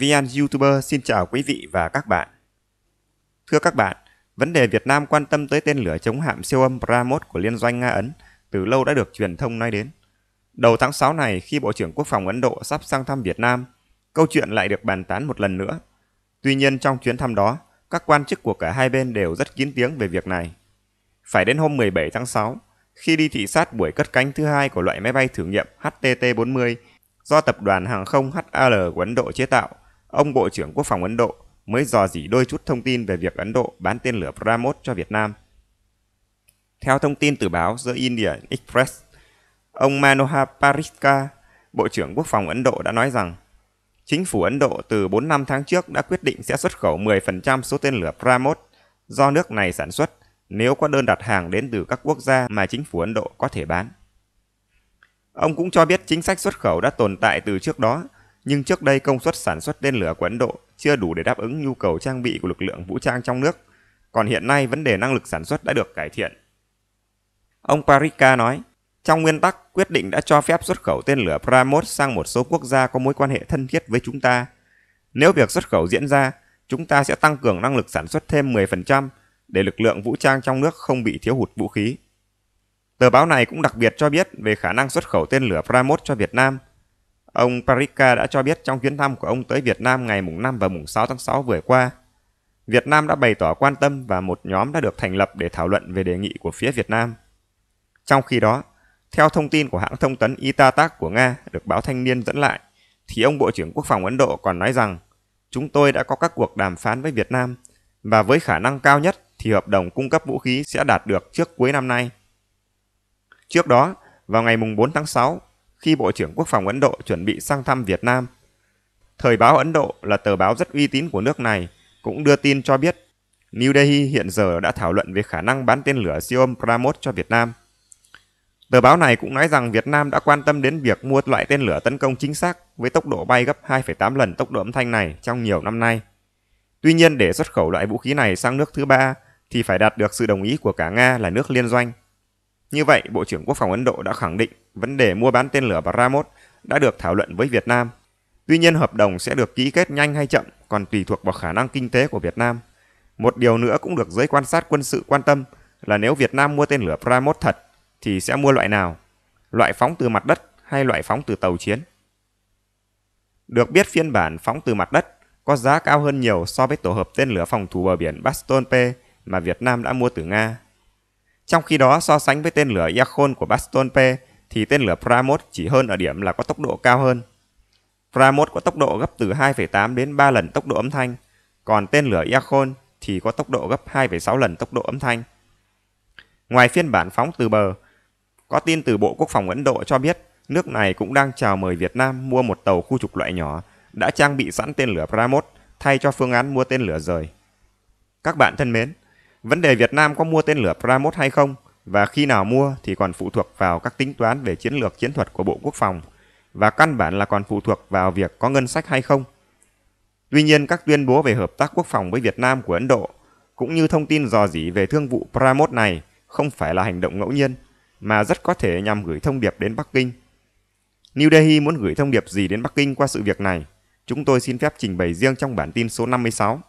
VN YouTuber xin chào quý vị và các bạn. Thưa các bạn, vấn đề Việt Nam quan tâm tới tên lửa chống hạm siêu âm Brahmos của Liên doanh Nga Ấn từ lâu đã được truyền thông nói đến. Đầu tháng 6 này khi Bộ trưởng Quốc phòng Ấn Độ sắp sang thăm Việt Nam, câu chuyện lại được bàn tán một lần nữa. Tuy nhiên trong chuyến thăm đó, các quan chức của cả hai bên đều rất kín tiếng về việc này. Phải đến hôm 17 tháng 6, khi đi thị sát buổi cất cánh thứ hai của loại máy bay thử nghiệm HTT-40 do tập đoàn hàng không HAL của Ấn Độ chế tạo, ông Bộ trưởng Quốc phòng Ấn Độ mới dò dỉ đôi chút thông tin về việc Ấn Độ bán tên lửa Brahmos cho Việt Nam. Theo thông tin từ báo The Indian Express, ông Manohar Parikar, Bộ trưởng Quốc phòng Ấn Độ đã nói rằng chính phủ Ấn Độ từ 4 năm tháng trước đã quyết định sẽ xuất khẩu 10% số tên lửa Brahmos do nước này sản xuất nếu có đơn đặt hàng đến từ các quốc gia mà chính phủ Ấn Độ có thể bán. Ông cũng cho biết chính sách xuất khẩu đã tồn tại từ trước đó nhưng trước đây công suất sản xuất tên lửa của Ấn Độ chưa đủ để đáp ứng nhu cầu trang bị của lực lượng vũ trang trong nước, còn hiện nay vấn đề năng lực sản xuất đã được cải thiện. Ông Parika nói, trong nguyên tắc, quyết định đã cho phép xuất khẩu tên lửa Pramos sang một số quốc gia có mối quan hệ thân thiết với chúng ta. Nếu việc xuất khẩu diễn ra, chúng ta sẽ tăng cường năng lực sản xuất thêm 10% để lực lượng vũ trang trong nước không bị thiếu hụt vũ khí. Tờ báo này cũng đặc biệt cho biết về khả năng xuất khẩu tên lửa Pramos cho Việt Nam – Ông Parika đã cho biết trong chuyến thăm của ông tới Việt Nam ngày mùng 5 và mùng 6 tháng 6 vừa qua, Việt Nam đã bày tỏ quan tâm và một nhóm đã được thành lập để thảo luận về đề nghị của phía Việt Nam. Trong khi đó, theo thông tin của hãng thông tấn Itatak của Nga được báo Thanh niên dẫn lại, thì ông Bộ trưởng Quốc phòng Ấn Độ còn nói rằng chúng tôi đã có các cuộc đàm phán với Việt Nam và với khả năng cao nhất thì hợp đồng cung cấp vũ khí sẽ đạt được trước cuối năm nay. Trước đó, vào ngày mùng 4 tháng 6, khi Bộ trưởng Quốc phòng Ấn Độ chuẩn bị sang thăm Việt Nam. Thời báo Ấn Độ là tờ báo rất uy tín của nước này, cũng đưa tin cho biết New Delhi hiện giờ đã thảo luận về khả năng bán tên lửa Siom Pramod cho Việt Nam. Tờ báo này cũng nói rằng Việt Nam đã quan tâm đến việc mua loại tên lửa tấn công chính xác với tốc độ bay gấp 2,8 lần tốc độ âm thanh này trong nhiều năm nay. Tuy nhiên để xuất khẩu loại vũ khí này sang nước thứ ba thì phải đạt được sự đồng ý của cả Nga là nước liên doanh. Như vậy, Bộ trưởng Quốc phòng Ấn Độ đã khẳng định vấn đề mua bán tên lửa Brahmos đã được thảo luận với Việt Nam. Tuy nhiên hợp đồng sẽ được ký kết nhanh hay chậm còn tùy thuộc vào khả năng kinh tế của Việt Nam. Một điều nữa cũng được giới quan sát quân sự quan tâm là nếu Việt Nam mua tên lửa Brahmos thật thì sẽ mua loại nào? Loại phóng từ mặt đất hay loại phóng từ tàu chiến? Được biết phiên bản phóng từ mặt đất có giá cao hơn nhiều so với tổ hợp tên lửa phòng thủ bờ biển Baston P mà Việt Nam đã mua từ Nga. Trong khi đó, so sánh với tên lửa Yakon của Baston P thì tên lửa Pramod chỉ hơn ở điểm là có tốc độ cao hơn. Pramod có tốc độ gấp từ 2,8 đến 3 lần tốc độ âm thanh, còn tên lửa Yakon thì có tốc độ gấp 2,6 lần tốc độ âm thanh. Ngoài phiên bản phóng từ bờ, có tin từ Bộ Quốc phòng Ấn Độ cho biết nước này cũng đang chào mời Việt Nam mua một tàu khu trục loại nhỏ đã trang bị sẵn tên lửa Pramod thay cho phương án mua tên lửa rời. Các bạn thân mến, Vấn đề Việt Nam có mua tên lửa Pramod hay không và khi nào mua thì còn phụ thuộc vào các tính toán về chiến lược chiến thuật của Bộ Quốc phòng và căn bản là còn phụ thuộc vào việc có ngân sách hay không. Tuy nhiên, các tuyên bố về hợp tác quốc phòng với Việt Nam của Ấn Độ cũng như thông tin dò dỉ về thương vụ Pramod này không phải là hành động ngẫu nhiên mà rất có thể nhằm gửi thông điệp đến Bắc Kinh. New Delhi muốn gửi thông điệp gì đến Bắc Kinh qua sự việc này? Chúng tôi xin phép trình bày riêng trong bản tin số 56.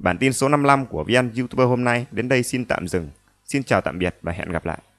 Bản tin số 55 của VN YouTuber hôm nay đến đây xin tạm dừng. Xin chào tạm biệt và hẹn gặp lại.